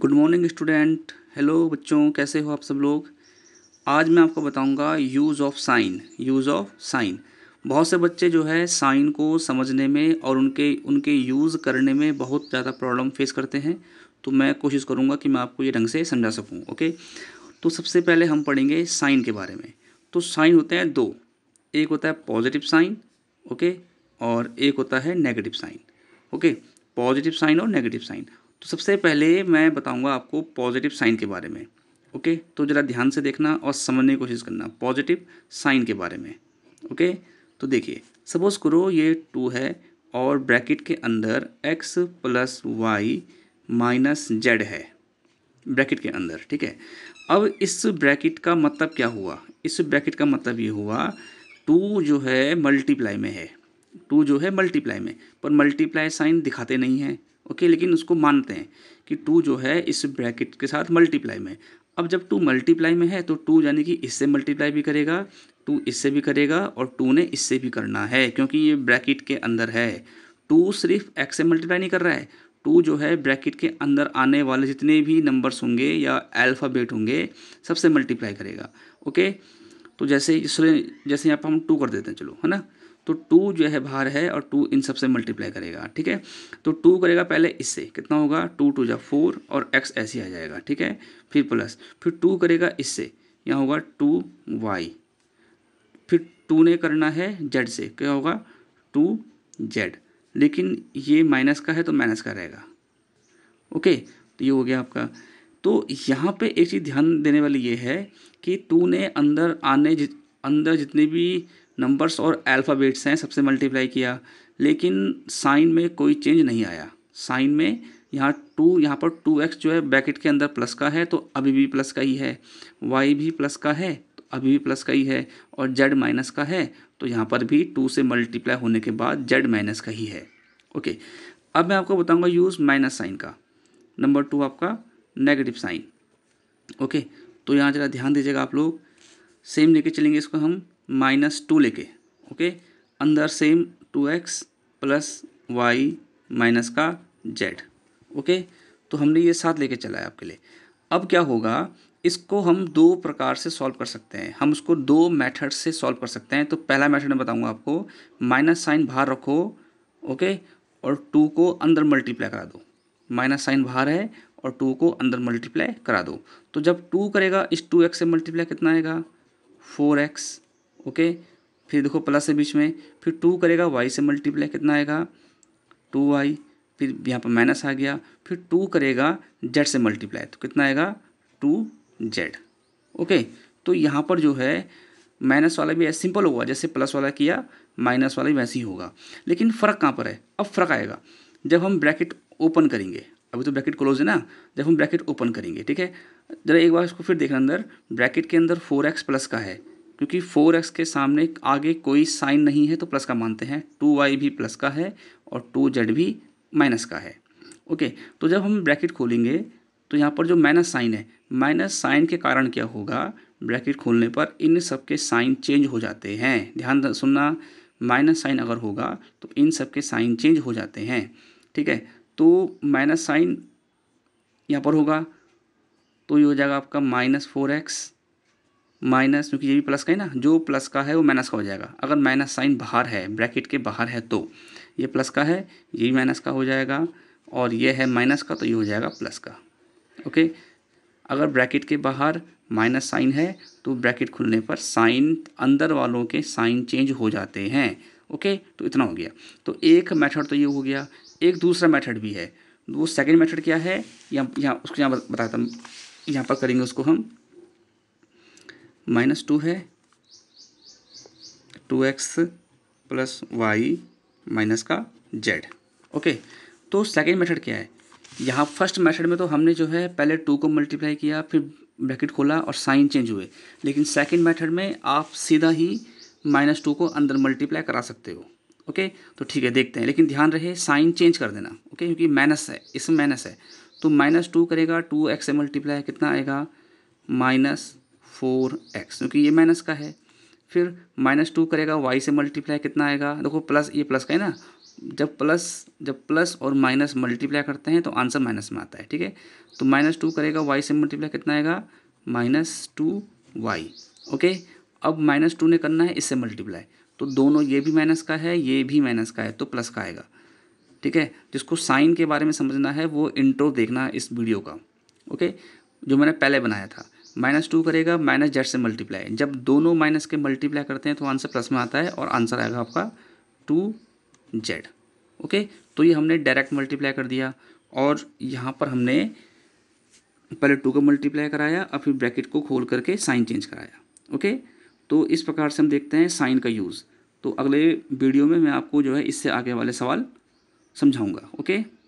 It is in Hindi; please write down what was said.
गुड मॉर्निंग स्टूडेंट हेलो बच्चों कैसे हो आप सब लोग आज मैं आपको बताऊंगा use of sign use of sign बहुत से बच्चे जो है साइन को समझने में और उनके उनके यूज़ करने में बहुत ज़्यादा प्रॉब्लम फेस करते हैं तो मैं कोशिश करूँगा कि मैं आपको ये ढंग से समझा सकूँ ओके तो सबसे पहले हम पढ़ेंगे साइन के बारे में तो साइन होते हैं दो एक होता है पॉजिटिव साइन ओके और एक होता है negative sign okay positive sign और नेगेटिव साइन तो सबसे पहले मैं बताऊंगा आपको पॉजिटिव साइन के बारे में ओके तो ज़रा ध्यान से देखना और समझने की कोशिश करना पॉजिटिव साइन के बारे में ओके तो देखिए सपोज़ करो ये टू है और ब्रैकेट के अंदर x plus y minus z है ब्रैकेट के अंदर ठीक है अब इस ब्रैकेट का मतलब क्या हुआ इस ब्रैकेट का मतलब ये हुआ टू जो है मल्टीप्लाई में है टू जो है मल्टीप्लाई में पर मल्टीप्लाई साइन दिखाते नहीं हैं ओके लेकिन उसको मानते हैं कि टू जो है इस ब्रैकेट के साथ मल्टीप्लाई में अब जब टू मल्टीप्लाई में है तो टू यानी कि इससे मल्टीप्लाई भी करेगा टू इससे भी करेगा और टू ने इससे भी करना है क्योंकि ये ब्रैकेट के अंदर है टू सिर्फ एक्स से मल्टीप्लाई नहीं कर रहा है टू जो है ब्रैकेट के अंदर आने वाले जितने भी नंबर्स होंगे या अल्फ़ाबेट होंगे सबसे मल्टीप्लाई करेगा ओके तो जैसे इसलिए जैसे यहाँ पर हम टू कर देते हैं चलो है ना तो टू जो है बाहर है और टू इन सब से मल्टीप्लाई करेगा ठीक है तो टू करेगा पहले इससे कितना होगा टू टू जा फोर और एक्स ऐसे आ जाएगा ठीक है फिर प्लस फिर टू करेगा इससे यहाँ होगा टू वाई फिर टू ने करना है जेड से क्या होगा टू जेड लेकिन ये माइनस का है तो माइनस का रहेगा ओके तो ये हो गया आपका तो यहाँ पे एक चीज़ ध्यान देने वाली ये है कि टू ने अंदर आने जि, अंदर जितने भी नंबर्स और अल्फ़ाबेट्स हैं सबसे मल्टीप्लाई किया लेकिन साइन में कोई चेंज नहीं आया साइन में यहाँ टू यहाँ पर टू एक्स जो है ब्रैकेट के अंदर प्लस का है तो अभी भी प्लस का ही है वाई भी प्लस का है तो अभी भी प्लस का ही है और जेड माइनस का है तो यहाँ पर भी टू से मल्टीप्लाई होने के बाद जेड माइनस का ही है ओके अब मैं आपको बताऊँगा यूज़ माइनस साइन का नंबर टू आपका नेगेटिव साइन ओके तो यहाँ ज़रा ध्यान दीजिएगा आप लोग सेम लेके चलेंगे इसको हम माइनस टू लेके ओके अंदर same two x plus y minus का जेड ओके तो हमने ये साथ लेके चला है आपके लिए अब क्या होगा इसको हम दो प्रकार से सॉल्व कर सकते हैं हम उसको दो मेथड से सॉल्व कर सकते हैं तो पहला मेथड मैं बताऊंगा आपको माइनस साइन बाहर रखो ओके और टू को अंदर मल्टीप्लाई करा दो माइनस साइन बाहर है और टू को अंदर मल्टीप्लाई करा दो तो जब टू करेगा इस टू एक्स से मल्टीप्लाई कितना आएगा फोर एक्स ओके फिर देखो प्लस है बीच में फिर टू करेगा वाई से मल्टीप्लाई कितना आएगा टू वाई फिर यहाँ पर माइनस आ गया फिर टू करेगा जेड से मल्टीप्लाई तो कितना आएगा टू जेड ओके तो यहाँ पर जो है माइनस वाला भी ऐसे सिंपल होगा जैसे प्लस वाला किया माइनस वाला भी वैसे ही होगा लेकिन फ़र्क कहाँ पर है अब फ़र्क आएगा जब हम ब्रैकेट ओपन करेंगे अभी तो ब्रैकेट क्लोज है ना जब हम ब्रैकेट ओपन करेंगे ठीक है ज़रा एक बार इसको फिर देखना अंदर ब्रैकेट के अंदर फोर एक्स प्लस का है क्योंकि फोर एक्स के सामने आगे कोई साइन नहीं है तो प्लस का मानते हैं टू वाई भी प्लस का है और टू जेड भी माइनस का है ओके तो जब हम ब्रैकेट खोलेंगे तो यहाँ पर जो माइनस साइन है माइनस साइन के कारण क्या होगा ब्रैकेट खोलने पर इन सब के साइन चेंज हो जाते हैं ध्यान सुनना माइनस साइन अगर होगा तो इन सब के साइन चेंज हो जाते हैं ठीक है तो माइनस साइन यहाँ पर होगा तो ये हो जाएगा आपका माइनस फोर एक्स माइनस क्योंकि ये भी प्लस का ही ना जो प्लस का है वो माइनस का हो जाएगा अगर माइनस साइन बाहर है ब्रैकेट के बाहर है तो ये प्लस का है ये भी माइनस का हो जाएगा और ये है माइनस का तो ये हो जाएगा प्लस का ओके अगर ब्रैकेट के बाहर माइनस साइन है तो ब्रैकेट खुलने पर साइन अंदर वालों के साइन चेंज हो जाते हैं ओके तो इतना हो गया तो एक मेथड तो ये हो गया एक दूसरा मेथड भी है वो सेकंड मेथड क्या है यहाँ यहाँ उसको यहाँ बताता हूँ यहाँ पर करेंगे उसको हम माइनस टू है two x plus y minus का जेड ओके तो सेकेंड मेथड क्या है यहाँ फर्स्ट मेथड में तो हमने जो है पहले टू को मल्टीप्लाई किया फिर ब्रैकेट खोला और साइन चेंज हुए लेकिन सेकेंड मेथड में आप सीधा ही माइनस टू को अंदर मल्टीप्लाई करा सकते हो ओके तो ठीक है देखते हैं लेकिन ध्यान रहे साइन चेंज कर देना ओके क्योंकि माइनस है इसमें माइनस है तो माइनस टू करेगा टू एक्स से मल्टीप्लाई कितना आएगा माइनस फोर एक्स क्योंकि ये माइनस का है फिर माइनस टू करेगा वाई से मल्टीप्लाई कितना आएगा देखो प्लस ये प्लस का है ना जब प्लस जब प्लस और माइनस मल्टीप्लाई करते हैं तो आंसर माइनस में आता है ठीक है तो माइनस टू करेगा वाई से मल्टीप्लाई कितना आएगा माइनस टू वाई ओके अब माइनस टू ने करना है इससे मल्टीप्लाई तो दोनों ये भी माइनस का है ये भी माइनस का है तो प्लस का आएगा ठीक है जिसको साइन के बारे में समझना है वो इंट्रो देखना इस वीडियो का ओके जो मैंने पहले बनाया था माइनस टू करेगा माइनस जेड से मल्टीप्लाई जब दोनों माइनस के मल्टीप्लाई करते हैं तो आंसर प्लस में आता है और आंसर आएगा आपका टू जेड ओके तो ये हमने डायरेक्ट मल्टीप्लाई कर दिया और यहाँ पर हमने पहले टू का मल्टीप्लाई कराया और फिर ब्रैकेट को खोल करके साइन चेंज कराया ओके तो इस प्रकार से हम देखते हैं साइन का यूज़ तो अगले वीडियो में मैं आपको जो है इससे आगे वाले सवाल समझाऊँगा ओके